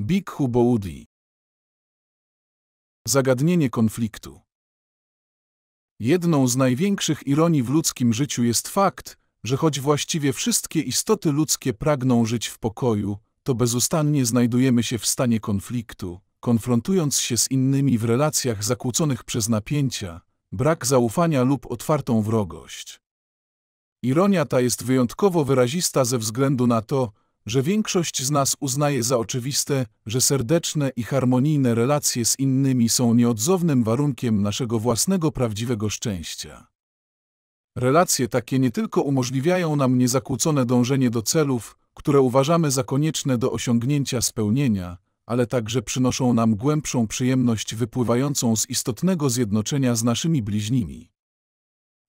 Bikhu Boudi Zagadnienie konfliktu Jedną z największych ironii w ludzkim życiu jest fakt, że choć właściwie wszystkie istoty ludzkie pragną żyć w pokoju, to bezustannie znajdujemy się w stanie konfliktu, konfrontując się z innymi w relacjach zakłóconych przez napięcia, brak zaufania lub otwartą wrogość. Ironia ta jest wyjątkowo wyrazista ze względu na to, że większość z nas uznaje za oczywiste, że serdeczne i harmonijne relacje z innymi są nieodzownym warunkiem naszego własnego prawdziwego szczęścia. Relacje takie nie tylko umożliwiają nam niezakłócone dążenie do celów, które uważamy za konieczne do osiągnięcia spełnienia, ale także przynoszą nam głębszą przyjemność wypływającą z istotnego zjednoczenia z naszymi bliźnimi.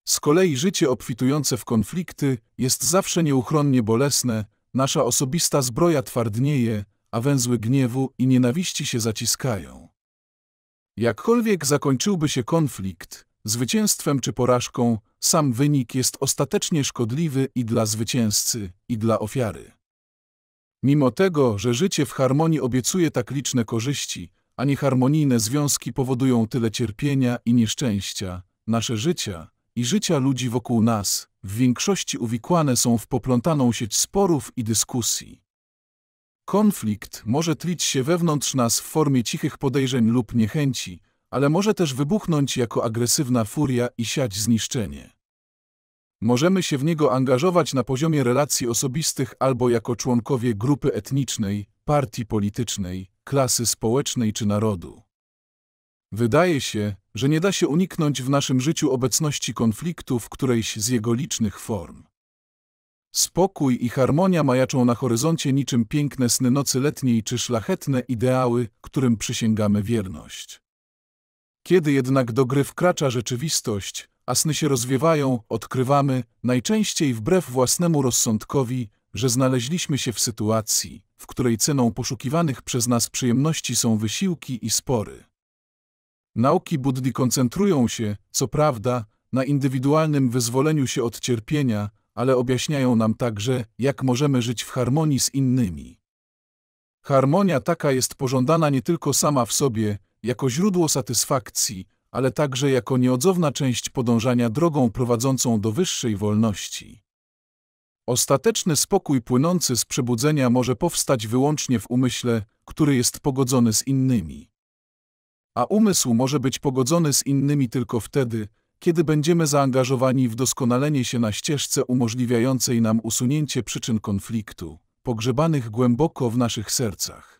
Z kolei życie obfitujące w konflikty jest zawsze nieuchronnie bolesne, Nasza osobista zbroja twardnieje, a węzły gniewu i nienawiści się zaciskają. Jakkolwiek zakończyłby się konflikt, zwycięstwem czy porażką, sam wynik jest ostatecznie szkodliwy i dla zwycięzcy, i dla ofiary. Mimo tego, że życie w harmonii obiecuje tak liczne korzyści, a nieharmonijne związki powodują tyle cierpienia i nieszczęścia, nasze życia i życia ludzi wokół nas w większości uwikłane są w poplątaną sieć sporów i dyskusji. Konflikt może tlić się wewnątrz nas w formie cichych podejrzeń lub niechęci, ale może też wybuchnąć jako agresywna furia i siać zniszczenie. Możemy się w niego angażować na poziomie relacji osobistych albo jako członkowie grupy etnicznej, partii politycznej, klasy społecznej czy narodu. Wydaje się, że nie da się uniknąć w naszym życiu obecności konfliktu w którejś z jego licznych form. Spokój i harmonia majaczą na horyzoncie niczym piękne sny nocy letniej czy szlachetne ideały, którym przysięgamy wierność. Kiedy jednak do gry wkracza rzeczywistość, a sny się rozwiewają, odkrywamy, najczęściej wbrew własnemu rozsądkowi, że znaleźliśmy się w sytuacji, w której ceną poszukiwanych przez nas przyjemności są wysiłki i spory. Nauki Buddy koncentrują się, co prawda, na indywidualnym wyzwoleniu się od cierpienia, ale objaśniają nam także, jak możemy żyć w harmonii z innymi. Harmonia taka jest pożądana nie tylko sama w sobie, jako źródło satysfakcji, ale także jako nieodzowna część podążania drogą prowadzącą do wyższej wolności. Ostateczny spokój płynący z przebudzenia może powstać wyłącznie w umyśle, który jest pogodzony z innymi a umysł może być pogodzony z innymi tylko wtedy, kiedy będziemy zaangażowani w doskonalenie się na ścieżce umożliwiającej nam usunięcie przyczyn konfliktu, pogrzebanych głęboko w naszych sercach.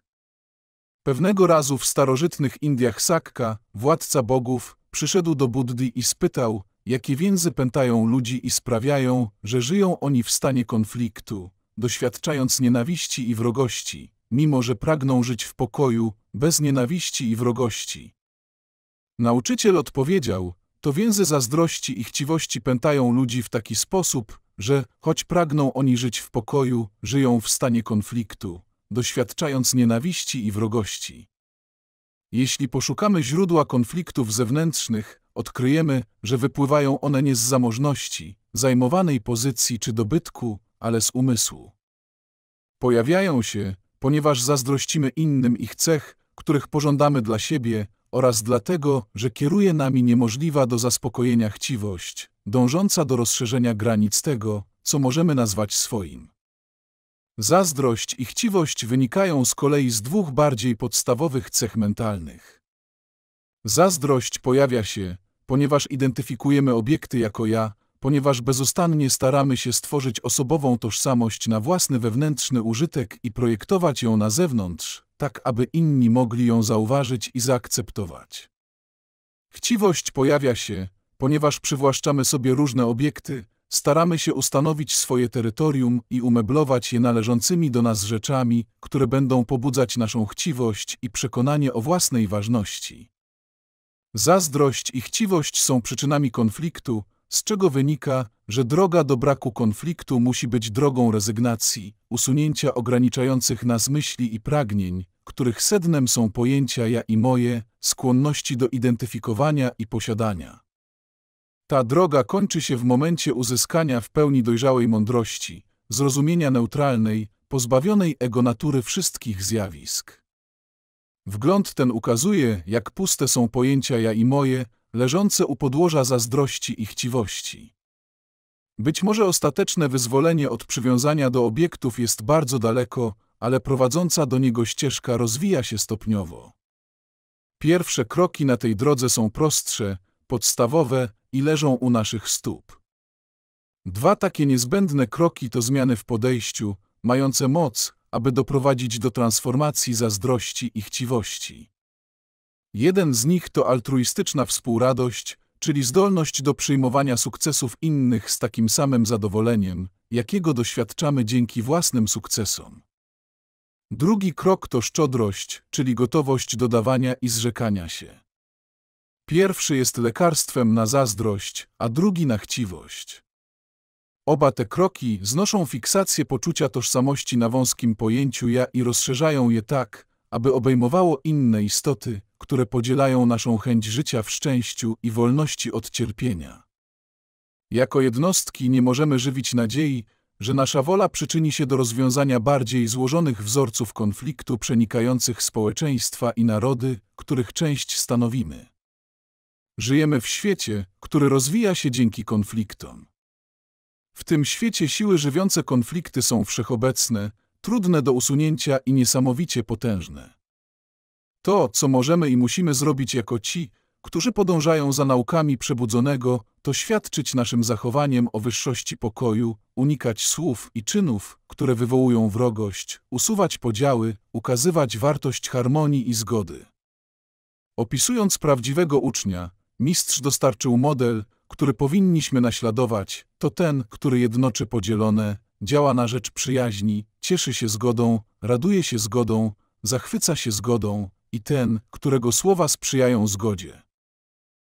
Pewnego razu w starożytnych Indiach Sakka, władca bogów, przyszedł do Buddy i spytał, jakie więzy pętają ludzi i sprawiają, że żyją oni w stanie konfliktu, doświadczając nienawiści i wrogości, mimo że pragną żyć w pokoju, bez nienawiści i wrogości. Nauczyciel odpowiedział, to więzy zazdrości i chciwości pętają ludzi w taki sposób, że, choć pragną oni żyć w pokoju, żyją w stanie konfliktu, doświadczając nienawiści i wrogości. Jeśli poszukamy źródła konfliktów zewnętrznych, odkryjemy, że wypływają one nie z zamożności, zajmowanej pozycji czy dobytku, ale z umysłu. Pojawiają się, ponieważ zazdrościmy innym ich cech, których pożądamy dla siebie, oraz dlatego, że kieruje nami niemożliwa do zaspokojenia chciwość, dążąca do rozszerzenia granic tego, co możemy nazwać swoim. Zazdrość i chciwość wynikają z kolei z dwóch bardziej podstawowych cech mentalnych. Zazdrość pojawia się, ponieważ identyfikujemy obiekty jako ja, ponieważ bezustannie staramy się stworzyć osobową tożsamość na własny wewnętrzny użytek i projektować ją na zewnątrz, tak aby inni mogli ją zauważyć i zaakceptować. Chciwość pojawia się, ponieważ przywłaszczamy sobie różne obiekty, staramy się ustanowić swoje terytorium i umeblować je należącymi do nas rzeczami, które będą pobudzać naszą chciwość i przekonanie o własnej ważności. Zazdrość i chciwość są przyczynami konfliktu, z czego wynika, że droga do braku konfliktu musi być drogą rezygnacji, usunięcia ograniczających nas myśli i pragnień, których sednem są pojęcia ja i moje, skłonności do identyfikowania i posiadania. Ta droga kończy się w momencie uzyskania w pełni dojrzałej mądrości, zrozumienia neutralnej, pozbawionej ego natury wszystkich zjawisk. Wgląd ten ukazuje, jak puste są pojęcia ja i moje, leżące u podłoża zazdrości i chciwości. Być może ostateczne wyzwolenie od przywiązania do obiektów jest bardzo daleko, ale prowadząca do niego ścieżka rozwija się stopniowo. Pierwsze kroki na tej drodze są prostsze, podstawowe i leżą u naszych stóp. Dwa takie niezbędne kroki to zmiany w podejściu, mające moc, aby doprowadzić do transformacji zazdrości i chciwości. Jeden z nich to altruistyczna współradość, czyli zdolność do przyjmowania sukcesów innych z takim samym zadowoleniem, jakiego doświadczamy dzięki własnym sukcesom. Drugi krok to szczodrość, czyli gotowość dodawania i zrzekania się. Pierwszy jest lekarstwem na zazdrość, a drugi na chciwość. Oba te kroki znoszą fiksację poczucia tożsamości na wąskim pojęciu ja i rozszerzają je tak, aby obejmowało inne istoty, które podzielają naszą chęć życia w szczęściu i wolności od cierpienia. Jako jednostki nie możemy żywić nadziei, że nasza wola przyczyni się do rozwiązania bardziej złożonych wzorców konfliktu przenikających społeczeństwa i narody, których część stanowimy. Żyjemy w świecie, który rozwija się dzięki konfliktom. W tym świecie siły żywiące konflikty są wszechobecne, trudne do usunięcia i niesamowicie potężne. To, co możemy i musimy zrobić jako ci, którzy podążają za naukami przebudzonego, to świadczyć naszym zachowaniem o wyższości pokoju, unikać słów i czynów, które wywołują wrogość, usuwać podziały, ukazywać wartość harmonii i zgody. Opisując prawdziwego ucznia, mistrz dostarczył model, który powinniśmy naśladować, to ten, który jednoczy podzielone, działa na rzecz przyjaźni, cieszy się zgodą, raduje się zgodą, zachwyca się zgodą, i ten, którego słowa sprzyjają zgodzie.